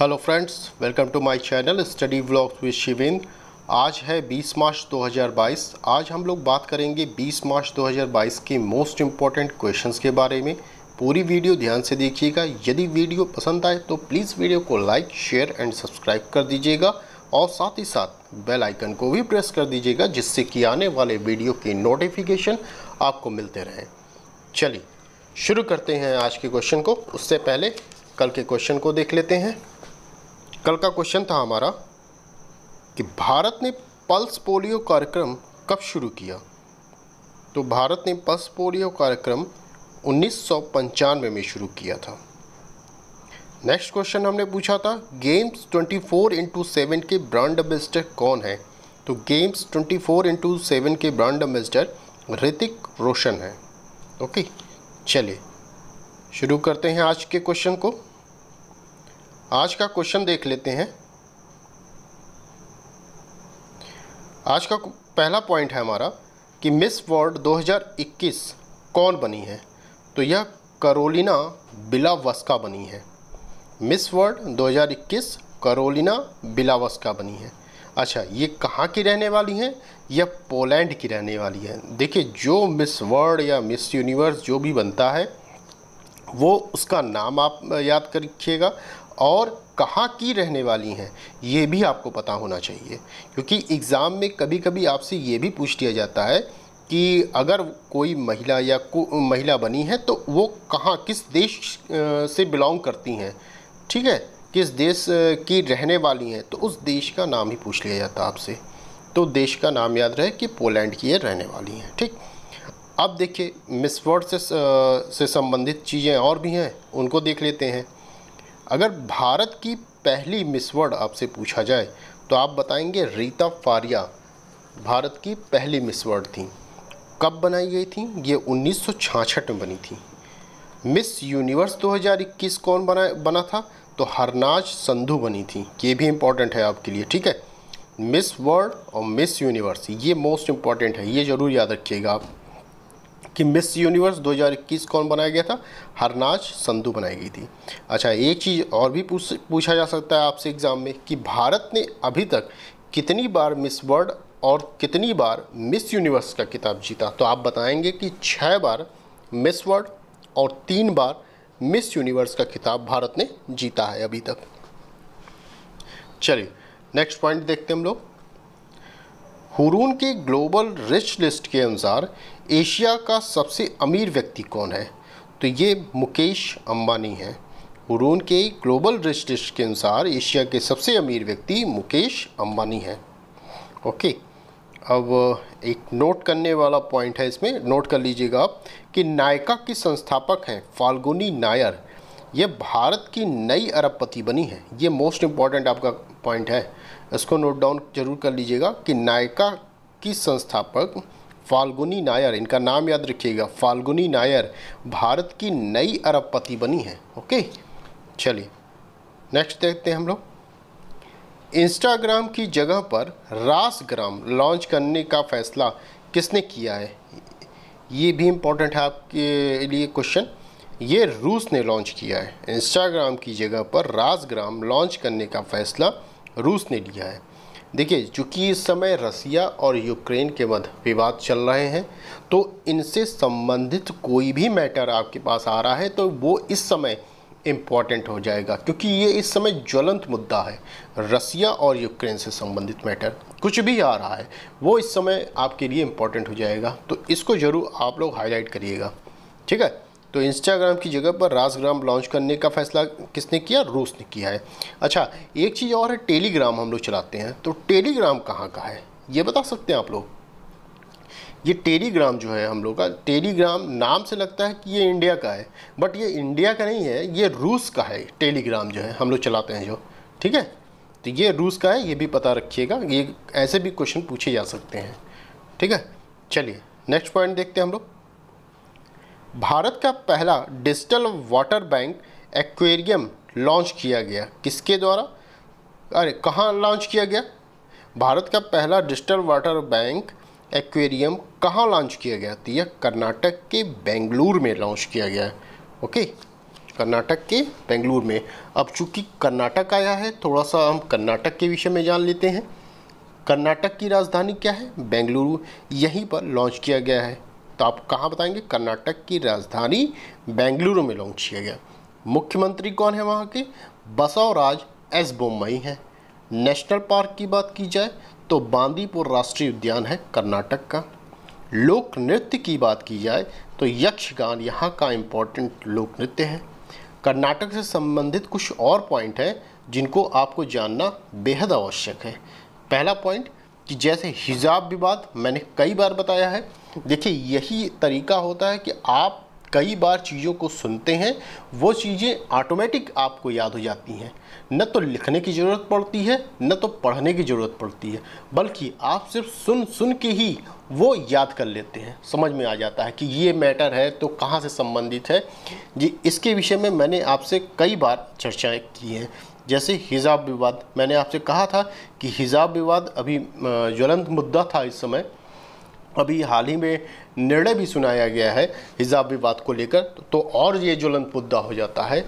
Hello friends welcome to my channel study vlogs with Shivind आज है 20 मार्च 2022 आज हम लोग बात करेंगे 20 मार्च 2022 के मोस्ट इम्पॉर्टेंट क्वेश्चंस के बारे में पूरी वीडियो ध्यान से देखिएगा यदि वीडियो पसंद आए तो प्लीज़ वीडियो को लाइक शेयर एंड सब्सक्राइब कर दीजिएगा और साथ ही साथ बेल आइकन को भी प्रेस कर दीजिएगा जिससे कि आने वाले वीडियो के नोटिफिकेशन आपको मिलते रहे चलिए शुरू करते हैं आज के क्वेश्चन को उससे पहले कल के क्वेश्चन को देख लेते हैं कल का क्वेश्चन था हमारा कि भारत ने पल्स पोलियो कार्यक्रम कब शुरू किया तो भारत ने पल्स पोलियो कार्यक्रम उन्नीस में शुरू किया था नेक्स्ट क्वेश्चन हमने पूछा था गेम्स 24 फोर इंटू सेवन के ब्रांड एम्बेसडर कौन है तो गेम्स 24 फोर इंटू सेवन के ब्रांड एम्बेसडर ऋतिक रोशन है ओके चलिए शुरू करते हैं आज के क्वेश्चन को आज का क्वेश्चन देख लेते हैं आज का पहला पॉइंट है हमारा कि मिस वर्ल्ड 2021 कौन बनी है तो यह करोलिना बिलावस्का बनी है मिस वर्ल्ड 2021 करोलिना बिलावस्का बनी है अच्छा ये कहाँ की रहने वाली हैं यह पोलैंड की रहने वाली है देखिए जो मिस वर्ल्ड या मिस यूनिवर्स जो भी बनता है वो उसका नाम आप याद कर रखिएगा और कहाँ की रहने वाली हैं ये भी आपको पता होना चाहिए क्योंकि एग्ज़ाम में कभी कभी आपसे ये भी पूछ लिया जाता है कि अगर कोई महिला या को महिला बनी है तो वो कहाँ किस देश से बिलोंग करती हैं ठीक है किस देश की रहने वाली हैं तो उस देश का नाम ही पूछ लिया जाता है आपसे तो देश का नाम याद रहे कि पोलैंड की ये रहने वाली हैं ठीक अब देखिए मिस वर्ड से से संबंधित चीज़ें और भी हैं उनको देख लेते हैं अगर भारत की पहली मिस वर्ल्ड आपसे पूछा जाए तो आप बताएंगे रीता फारिया भारत की पहली मिस वर्ल्ड थी कब बनाई गई थी ये उन्नीस में बनी थी मिस यूनिवर्स 2021 कौन बना बना था तो हरनाज संधु बनी थी ये भी इम्पॉर्टेंट है आपके लिए ठीक है मिस वर्ल्ड और मिस यूनिवर्स ये मोस्ट इम्पॉर्टेंट है ये ज़रूर याद रखिएगा आप कि मिस यूनिवर्स 2021 कौन बनाया गया था हरनाज संधू बनाई गई थी अच्छा एक चीज़ और भी पूछ पूछा जा सकता है आपसे एग्ज़ाम में कि भारत ने अभी तक कितनी बार मिस वर्ल्ड और कितनी बार मिस यूनिवर्स का किताब जीता तो आप बताएंगे कि छः बार मिस वर्ल्ड और तीन बार मिस यूनिवर्स का किताब भारत ने जीता है अभी तक चलिए नेक्स्ट पॉइंट देखते हैं हम लोग हुरून की ग्लोबल रिच लिस्ट के अनुसार एशिया का सबसे अमीर व्यक्ति कौन है तो ये मुकेश अंबानी हैं उरून के ग्लोबल रजिस्ट्रेशन के अनुसार एशिया के सबसे अमीर व्यक्ति मुकेश अंबानी हैं ओके अब एक नोट करने वाला पॉइंट है इसमें नोट कर लीजिएगा आप कि नायका के संस्थापक हैं फाल्गुनी नायर ये भारत की नई अरबपति बनी है ये मोस्ट इम्पॉर्टेंट आपका पॉइंट है इसको नोट डाउन जरूर कर लीजिएगा कि नायका की संस्थापक फाल्गुनी नायर इनका नाम याद रखिएगा फाल्गुनी नायर भारत की नई अरबपति बनी है ओके चलिए नेक्स्ट देखते हैं हम लोग इंस्टाग्राम की जगह पर रासग्राम लॉन्च करने का फैसला किसने किया है ये भी इम्पोर्टेंट है आपके लिए क्वेश्चन ये रूस ने लॉन्च किया है इंस्टाग्राम की जगह पर रासग्राम लॉन्च करने का फैसला रूस ने लिया है देखिए चूँकि इस समय रसिया और यूक्रेन के मध्य विवाद चल रहे हैं तो इनसे संबंधित कोई भी मैटर आपके पास आ रहा है तो वो इस समय इम्पॉर्टेंट हो जाएगा क्योंकि ये इस समय ज्वलंत मुद्दा है रसिया और यूक्रेन से संबंधित मैटर कुछ भी आ रहा है वो इस समय आपके लिए इम्पॉर्टेंट हो जाएगा तो इसको ज़रूर आप लोग हाईलाइट करिएगा ठीक है तो इंस्टाग्राम की जगह पर राजग्राम लॉन्च करने का फैसला किसने किया रूस ने किया है अच्छा एक चीज़ और है टेलीग्राम हम लोग चलाते हैं तो टेलीग्राम कहाँ का है ये बता सकते हैं आप लोग ये टेलीग्राम जो है हम लोग का टेलीग्राम नाम से लगता है कि ये इंडिया का है बट ये इंडिया का नहीं है ये रूस का है टेलीग्राम जो है हम लोग चलाते हैं जो ठीक है तो ये रूस का है ये भी पता रखिएगा ये ऐसे भी क्वेश्चन पूछे जा सकते हैं ठीक है चलिए नेक्स्ट पॉइंट देखते हैं हम लोग भारत का पहला digital water bank aquarium launch किया गया किसके द्वारा अरे कहाँ लॉन्च किया गया भारत का पहला डिजिटल वाटर बैंक एक्वेरियम कहाँ लॉन्च किया गया तो यह कर्नाटक के बेंगलुरु में लॉन्च किया गया है ओके कर्नाटक के बेंगलुरु में अब चूंकि कर्नाटक आया है थोड़ा सा हम कर्नाटक के विषय में जान लेते हैं कर्नाटक की राजधानी क्या है बेंगलुरु यहीं पर लॉन्च किया गया है तो आप कहाँ बताएंगे कर्नाटक की राजधानी बेंगलुरु में लॉन्च किया गया मुख्यमंत्री कौन है वहाँ के बसवराज एस बोम्बई हैं नेशनल पार्क की बात की जाए तो बांदीपुर राष्ट्रीय उद्यान है कर्नाटक का लोक नृत्य की बात की जाए तो यक्षगान यहाँ का इम्पोर्टेंट लोक नृत्य है कर्नाटक से संबंधित कुछ और पॉइंट हैं जिनको आपको जानना बेहद आवश्यक है पहला पॉइंट कि जैसे हिजाब विवाद मैंने कई बार बताया है देखिए यही तरीका होता है कि आप कई बार चीज़ों को सुनते हैं वो चीज़ें ऑटोमेटिक आपको याद हो जाती हैं न तो लिखने की ज़रूरत पड़ती है न तो पढ़ने की ज़रूरत पड़ती है बल्कि आप सिर्फ सुन सुन के ही वो याद कर लेते हैं समझ में आ जाता है कि ये मैटर है तो कहाँ से संबंधित है जी इसके विषय में मैंने आपसे कई बार चर्चाएँ की हैं जैसे हिजाब विवाद मैंने आपसे कहा था कि हिजाब विवाद अभी ज्वलंत मुद्दा था इस समय अभी हाल ही में निर्णय भी सुनाया गया है हिजाब विवाद को लेकर तो और ये ज्वलंत मुद्दा हो जाता है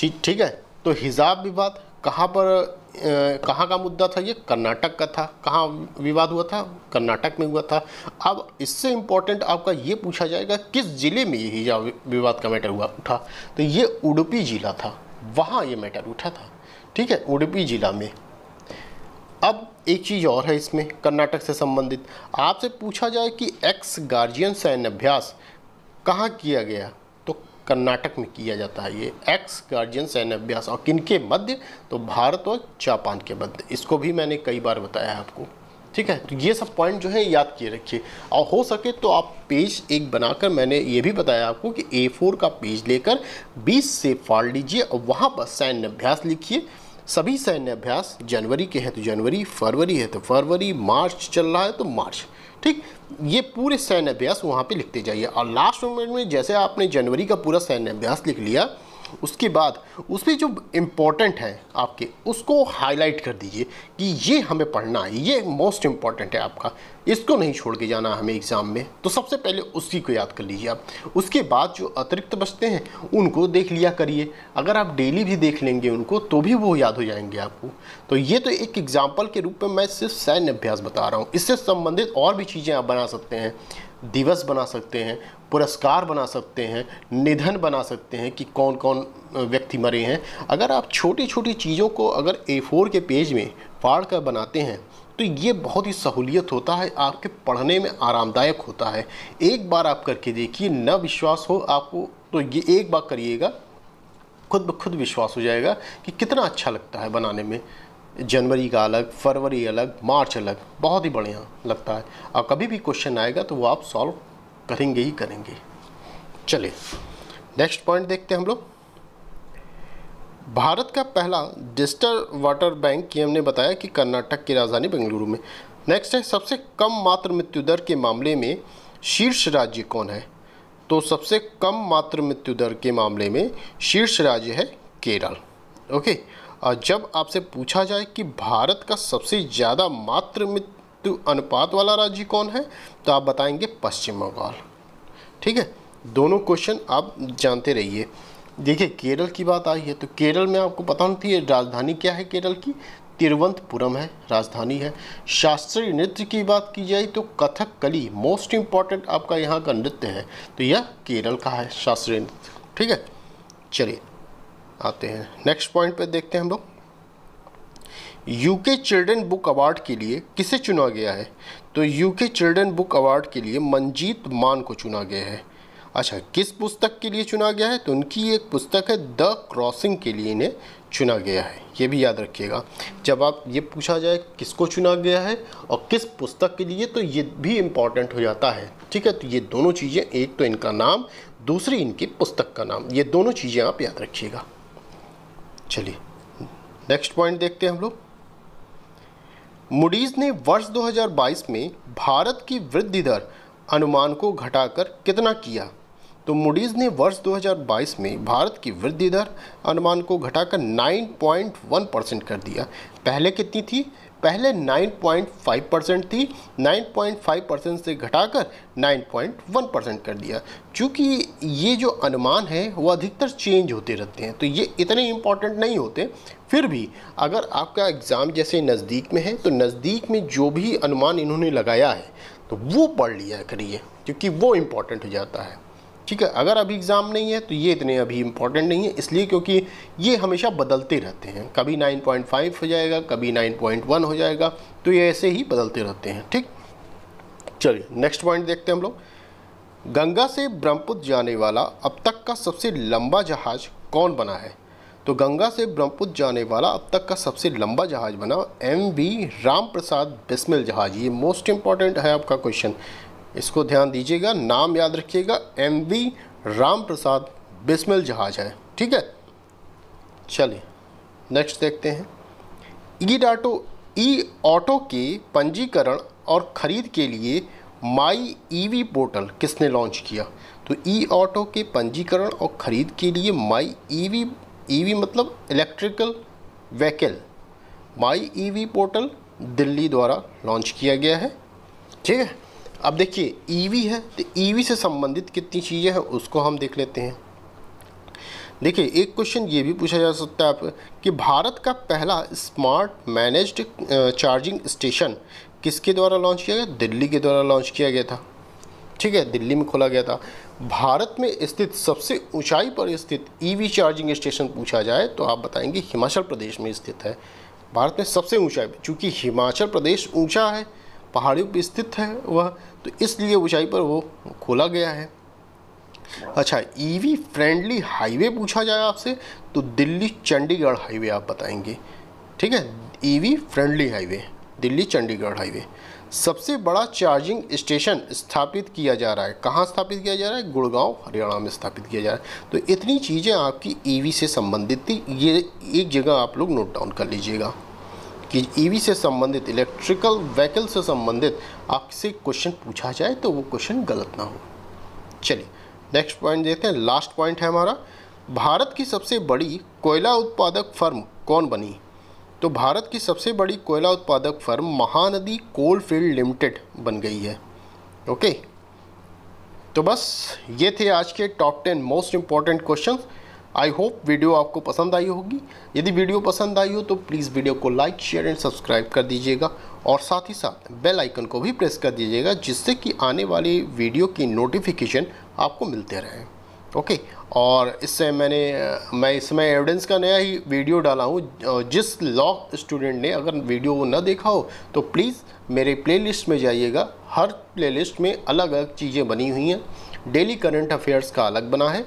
ठीक है तो हिजाब विवाद कहाँ पर कहाँ का मुद्दा था ये कर्नाटक का था कहाँ विवाद हुआ था कर्नाटक में हुआ था अब इससे इम्पोर्टेंट आपका ये पूछा जाएगा किस ज़िले में ये हिजाब विवाद का मैटर हुआ उठा तो ये उडुपी ज़िला था वहाँ ये मैटर उठा था ठीक है उडुपी ज़िला में अब एक चीज़ और है इसमें कर्नाटक से संबंधित आपसे पूछा जाए कि एक्स गार्जियन सैन्य अभ्यास कहाँ किया गया तो कर्नाटक में किया जाता है ये एक्स गार्जियन सैन्य अभ्यास और किन के मध्य तो भारत और जापान के मध्य इसको भी मैंने कई बार बताया आपको ठीक है तो ये सब पॉइंट जो है याद किए रखिए और हो सके तो आप पेज एक बनाकर मैंने ये भी बताया आपको कि ए फोर का पेज लेकर बीस से फाड़ लीजिए और वहाँ पर सैन्य अभ्यास लिखिए सभी सैन्य अभ्यास जनवरी के हैं तो जनवरी फरवरी है तो फरवरी मार्च चल रहा है तो मार्च ठीक ये पूरे सैन्य अभ्यास वहाँ पे लिखते जाइए और लास्ट मोमेंट में जैसे आपने जनवरी का पूरा सैन्य अभ्यास लिख लिया उसके बाद उसमें जो इम्पोर्टेंट है आपके उसको हाईलाइट कर दीजिए कि ये हमें पढ़ना है ये मोस्ट इम्पॉर्टेंट है आपका इसको नहीं छोड़ के जाना हमें एग्ज़ाम में तो सबसे पहले उसी को याद कर लीजिए आप उसके बाद जो अतिरिक्त बचते हैं उनको देख लिया करिए अगर आप डेली भी देख लेंगे उनको तो भी वो याद हो जाएंगे आपको तो ये तो एक एग्ज़ाम्पल के रूप में मैं सिर्फ सैन्य अभ्यास बता रहा हूँ इससे संबंधित और भी चीज़ें आप बना सकते हैं दिवस बना सकते हैं पुरस्कार बना सकते हैं निधन बना सकते हैं कि कौन कौन व्यक्ति मरे हैं अगर आप छोटी छोटी चीज़ों को अगर ए फोर के पेज में फाड़ कर बनाते हैं तो ये बहुत ही सहूलियत होता है आपके पढ़ने में आरामदायक होता है एक बार आप करके देखिए न विश्वास हो आपको तो ये एक बार करिएगा खुद ब खुद विश्वास हो जाएगा कि कितना अच्छा लगता है बनाने में जनवरी का अलग फरवरी अलग मार्च अलग बहुत ही बढ़िया लगता है और कभी भी क्वेश्चन आएगा तो वो आप सॉल्व करेंगे ही करेंगे चलिए नेक्स्ट पॉइंट देखते हैं हम लोग भारत का पहला डिजिटल वाटर बैंक की हमने बताया कि कर्नाटक की राजधानी बेंगलुरु में नेक्स्ट है सबसे कम मात्र मृत्यु दर के मामले में शीर्ष राज्य कौन है तो सबसे कम मात्र मृत्यु दर के मामले में शीर्ष राज्य है केरल ओके okay? जब आपसे पूछा जाए कि भारत का सबसे ज़्यादा मातृ मृत्यु अनुपात वाला राज्य कौन है तो आप बताएंगे पश्चिम बंगाल ठीक है दोनों क्वेश्चन आप जानते रहिए देखिए केरल की बात आई है तो केरल में आपको पता नहीं थी राजधानी क्या है केरल की तिरुवंतपुरम है राजधानी है शास्त्रीय नृत्य की बात की जाए तो कथक कली मोस्ट इम्पॉर्टेंट आपका यहाँ का नृत्य है तो यह केरल का है शास्त्रीय नृत्य ठीक है चलिए आते हैं नेक्स्ट पॉइंट पे देखते हैं हम लोग यूके चिल्ड्रन बुक अवार्ड के लिए किसे चुना गया है तो यूके चिल्ड्रन बुक अवार्ड के लिए मंजीत मान को चुना गया है अच्छा किस पुस्तक के लिए चुना गया है तो उनकी एक पुस्तक है द क्रॉसिंग के लिए इन्हें चुना गया है ये भी याद रखिएगा जब आप ये पूछा जाए किसको चुना गया है और किस पुस्तक के लिए तो ये भी इम्पॉर्टेंट हो जाता है ठीक है तो ये दोनों चीज़ें एक तो इनका नाम दूसरी इनकी पुस्तक का नाम ये दोनों चीज़ें आप याद रखिएगा चलिए नेक्स्ट पॉइंट देखते हैं हम लोग मुडीज ने वर्ष 2022 में भारत की वृद्धि दर अनुमान को घटाकर कितना किया तो मुडीज ने वर्ष 2022 में भारत की वृद्धि दर अनुमान को घटाकर 9.1 परसेंट कर दिया पहले कितनी थी पहले 9.5 परसेंट थी 9.5 परसेंट से घटाकर 9.1 परसेंट कर दिया चूँकि ये जो अनुमान है वो अधिकतर चेंज होते रहते हैं तो ये इतने इम्पॉर्टेंट नहीं होते फिर भी अगर आपका एग्ज़ाम जैसे नज़दीक में है तो नज़दीक में जो भी अनुमान इन्होंने लगाया है तो वो पढ़ लिया करिए क्योंकि वो इम्पॉर्टेंट हो जाता है ठीक है अगर अभी एग्ज़ाम नहीं है तो ये इतने अभी इम्पॉर्टेंट नहीं है इसलिए क्योंकि ये हमेशा बदलते रहते हैं कभी 9.5 हो जाएगा कभी 9.1 हो जाएगा तो ये ऐसे ही बदलते रहते हैं ठीक चलिए नेक्स्ट पॉइंट देखते हैं हम लोग गंगा से ब्रह्मपुत्र जाने वाला अब तक का सबसे लंबा जहाज़ कौन बना है तो गंगा से ब्रह्मपुत्र जाने वाला अब तक का सबसे लंबा जहाज़ बना एम वी राम प्रसाद बिस्मिल जहाज़ ये मोस्ट इम्पॉर्टेंट है आपका क्वेश्चन इसको ध्यान दीजिएगा नाम याद रखिएगा एम वी राम प्रसाद बिस्मिल जहाज है ठीक है चलिए नेक्स्ट देखते हैं ई डाटो ई ऑटो के पंजीकरण और ख़रीद के लिए माई ईवी e पोर्टल किसने लॉन्च किया तो ई ऑटो के पंजीकरण और ख़रीद के लिए माई ईवी ईवी मतलब electrical vehicle my EV portal Delhi द्वारा लॉन्च किया गया है ठीक है अब देखिए ईवी e है तो ईवी e से संबंधित कितनी चीज़ें हैं उसको हम देख लेते हैं देखिए एक क्वेश्चन ये भी पूछा जा सकता है आप कि भारत का पहला स्मार्ट मैनेज्ड चार्जिंग स्टेशन किसके द्वारा लॉन्च किया गया दिल्ली के द्वारा लॉन्च किया गया था ठीक है दिल्ली में खोला गया था भारत में स्थित सबसे ऊंचाई पर स्थित ईवी चार्जिंग स्टेशन पूछा जाए तो आप बताएंगे हिमाचल प्रदेश में स्थित है भारत में सबसे ऊंचाई चूँकि हिमाचल प्रदेश ऊंचा है पहाड़ियों पर स्थित है वह तो इसलिए ऊंचाई पर वो खोला गया है अच्छा ईवी फ्रेंडली हाईवे पूछा जाए आपसे तो दिल्ली चंडीगढ़ हाईवे आप बताएंगे ठीक है EV friendly highway Delhi Chandigarh highway सबसे बड़ा चार्जिंग स्टेशन स्थापित किया जा रहा है कहाँ स्थापित किया जा रहा है गुड़गांव हरियाणा में स्थापित किया जा रहा है तो इतनी चीज़ें आपकी ईवी e से संबंधित थी ये एक जगह आप लोग नोट डाउन कर लीजिएगा कि ईवी e से संबंधित इलेक्ट्रिकल व्हीकल से संबंधित आपसे क्वेश्चन पूछा जाए तो वो क्वेश्चन गलत ना हो चलिए नेक्स्ट पॉइंट देखते हैं लास्ट पॉइंट है हमारा भारत की सबसे बड़ी कोयला उत्पादक फर्म कौन बनी तो भारत की सबसे बड़ी कोयला उत्पादक firm Mahanadi coal field limited बन गई है ओके तो बस ये थे आज के top ten most important questions I hope video आपको पसंद आई होगी यदि वीडियो पसंद आई हो तो प्लीज़ वीडियो को लाइक शेयर एंड सब्सक्राइब कर दीजिएगा और साथ ही साथ बेल आइकन को भी प्रेस कर दीजिएगा जिससे कि आने वाली वीडियो की नोटिफिकेशन आपको मिलते रहे ओके और इससे मैंने मैं इसमें एविडेंस का नया ही वीडियो डाला हूँ जिस लॉ स्टूडेंट ने अगर वीडियो वो न देखा हो तो प्लीज़ मेरे प्लेलिस्ट में जाइएगा हर प्लेलिस्ट में अलग अलग चीज़ें बनी हुई हैं डेली करंट अफेयर्स का अलग बना है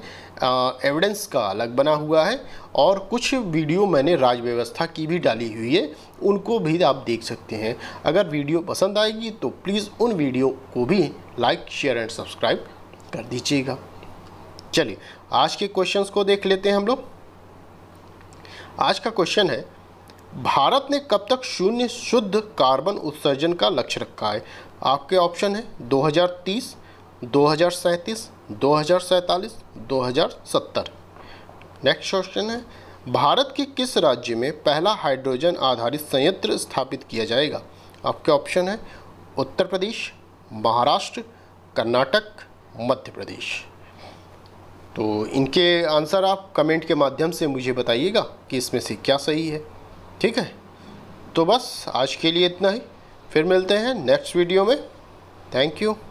एविडेंस का अलग बना हुआ है और कुछ वीडियो मैंने राज व्यवस्था की भी डाली हुई है उनको भी आप देख सकते हैं अगर वीडियो पसंद आएगी तो प्लीज़ उन वीडियो को भी लाइक शेयर एंड सब्सक्राइब कर दीजिएगा चलिए आज के क्वेश्चंस को देख लेते हैं हम लोग आज का क्वेश्चन है भारत ने कब तक शून्य शुद्ध कार्बन उत्सर्जन का लक्ष्य रखा है आपके ऑप्शन है 2030, दो हज़ार सैंतीस दो हज़ार सैंतालीस दो हज़ार सत्तर नेक्स्ट क्वेश्चन है भारत के किस राज्य में पहला हाइड्रोजन आधारित संयंत्र स्थापित किया जाएगा आपके ऑप्शन है उत्तर प्रदेश महाराष्ट्र कर्नाटक मध्य प्रदेश तो इनके आंसर आप कमेंट के माध्यम से मुझे बताइएगा कि इसमें से क्या सही है ठीक है तो बस आज के लिए इतना ही फिर मिलते हैं नेक्स्ट वीडियो में थैंक यू